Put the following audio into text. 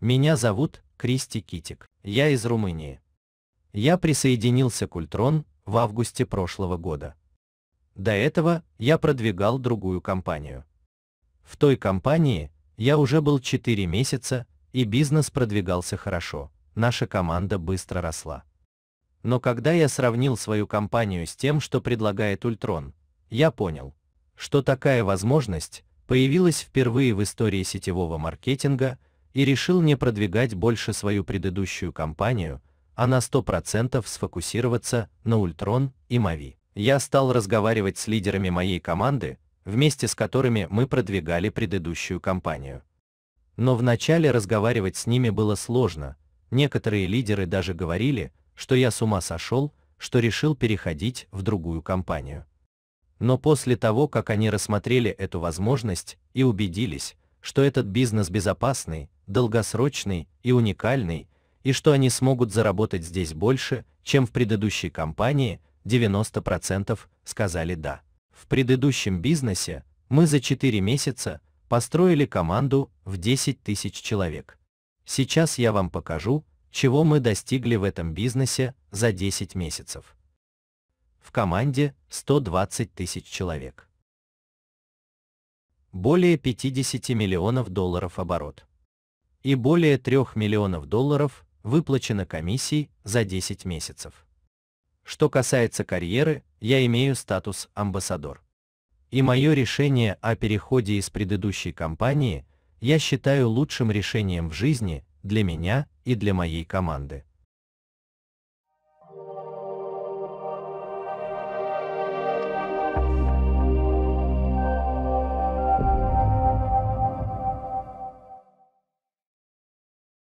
Меня зовут Кристи Китик. Я из Румынии. Я присоединился к Ультрон в августе прошлого года. До этого я продвигал другую компанию. В той компании я уже был 4 месяца, и бизнес продвигался хорошо. Наша команда быстро росла. Но когда я сравнил свою компанию с тем, что предлагает Ультрон, я понял, что такая возможность появилась впервые в истории сетевого маркетинга и решил не продвигать больше свою предыдущую кампанию, а на 100% сфокусироваться на Ультрон и Мави. Я стал разговаривать с лидерами моей команды, вместе с которыми мы продвигали предыдущую кампанию. Но вначале разговаривать с ними было сложно. Некоторые лидеры даже говорили, что я с ума сошел, что решил переходить в другую компанию. Но после того, как они рассмотрели эту возможность и убедились, что этот бизнес безопасный, долгосрочный и уникальный, и что они смогут заработать здесь больше, чем в предыдущей компании, 90% сказали да. В предыдущем бизнесе мы за 4 месяца построили команду в 10 тысяч человек. Сейчас я вам покажу, чего мы достигли в этом бизнесе за 10 месяцев. В команде 120 тысяч человек. Более 50 миллионов долларов оборот и более 3 миллионов долларов выплачено комиссии за 10 месяцев. Что касается карьеры, я имею статус амбассадор. И мое решение о переходе из предыдущей компании я считаю лучшим решением в жизни для меня и для моей команды.